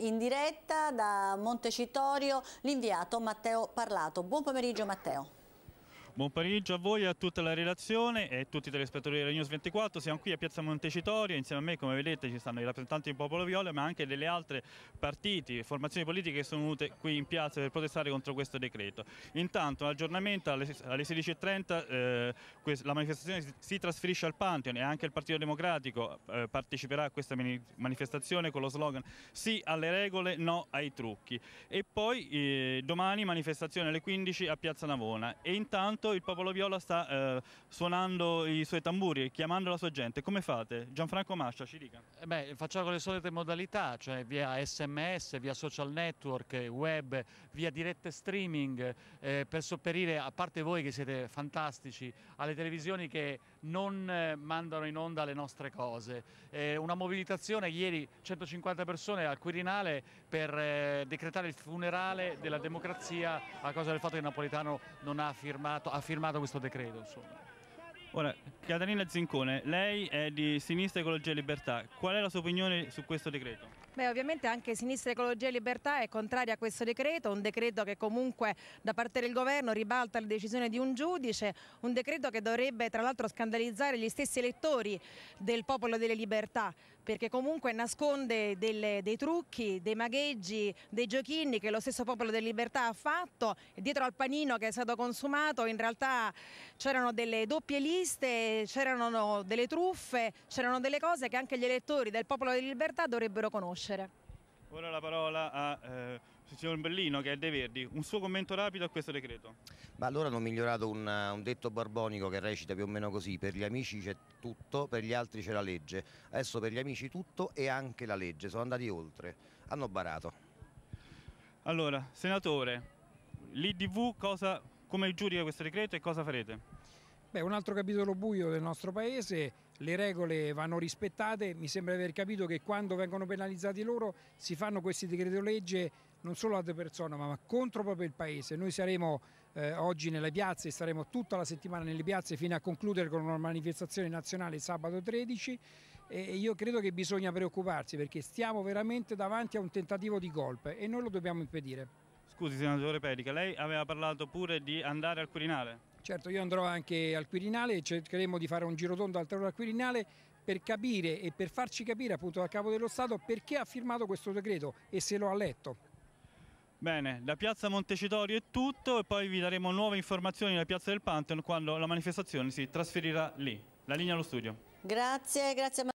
In diretta da Montecitorio l'inviato Matteo Parlato. Buon pomeriggio Matteo. Buon pomeriggio a voi, e a tutta la redazione e a tutti i telespettatori della News 24. Siamo qui a Piazza Montecitorio, insieme a me come vedete ci stanno i rappresentanti del popolo viola ma anche delle altre partiti e formazioni politiche che sono venute qui in piazza per protestare contro questo decreto. Intanto un aggiornamento alle 16.30 eh, la manifestazione si trasferisce al Pantheon e anche il Partito Democratico eh, parteciperà a questa manifestazione con lo slogan sì alle regole, no ai trucchi. E poi eh, domani manifestazione alle 15 a Piazza Navona e intanto momento il popolo viola sta eh, suonando i suoi tamburi, chiamando la sua gente. Come fate? Gianfranco Mascia ci dica. Eh beh, facciamo con le solite modalità, cioè via sms, via social network, web, via dirette streaming, eh, per sopperire, a parte voi che siete fantastici, alle televisioni che non eh, mandano in onda le nostre cose. Eh, una mobilitazione ieri 150 persone al Quirinale per eh, decretare il funerale della democrazia a causa del fatto che Napolitano non ha firmato ha firmato questo decreto. Insomma. Ora, Caterina Zincone, lei è di Sinistra Ecologia e Libertà, qual è la sua opinione su questo decreto? Beh, ovviamente anche Sinistra Ecologia e Libertà è contraria a questo decreto, un decreto che comunque da parte del governo ribalta la decisione di un giudice, un decreto che dovrebbe tra l'altro scandalizzare gli stessi elettori del Popolo delle Libertà, perché comunque nasconde delle, dei trucchi, dei magheggi, dei giochini che lo stesso popolo della libertà ha fatto dietro al panino che è stato consumato in realtà c'erano delle doppie liste, c'erano delle truffe, c'erano delle cose che anche gli elettori del popolo della libertà dovrebbero conoscere. Ora la parola a eh, Signor Bellino, che è De Verdi, un suo commento rapido a questo decreto. Ma allora hanno migliorato un, un detto barbonico che recita più o meno così, per gli amici c'è tutto, per gli altri c'è la legge. Adesso per gli amici tutto e anche la legge, sono andati oltre, hanno barato. Allora, senatore, l'IDV come giudica questo decreto e cosa farete? Beh, un altro capitolo buio del nostro paese, le regole vanno rispettate, mi sembra di aver capito che quando vengono penalizzati loro si fanno questi decreto legge non solo ad persona ma contro proprio il paese. Noi saremo eh, oggi nelle piazze, staremo tutta la settimana nelle piazze fino a concludere con una manifestazione nazionale sabato 13 e io credo che bisogna preoccuparsi perché stiamo veramente davanti a un tentativo di golpe e noi lo dobbiamo impedire. Scusi senatore Pedica, lei aveva parlato pure di andare al Quirinale? Certo, io andrò anche al Quirinale, cercheremo di fare un giro tondo al al Quirinale per capire e per farci capire appunto dal Capo dello Stato perché ha firmato questo decreto e se lo ha letto. Bene, da Piazza Montecitorio è tutto e poi vi daremo nuove informazioni da Piazza del Pantheon quando la manifestazione si trasferirà lì. La linea allo studio. Grazie, grazie a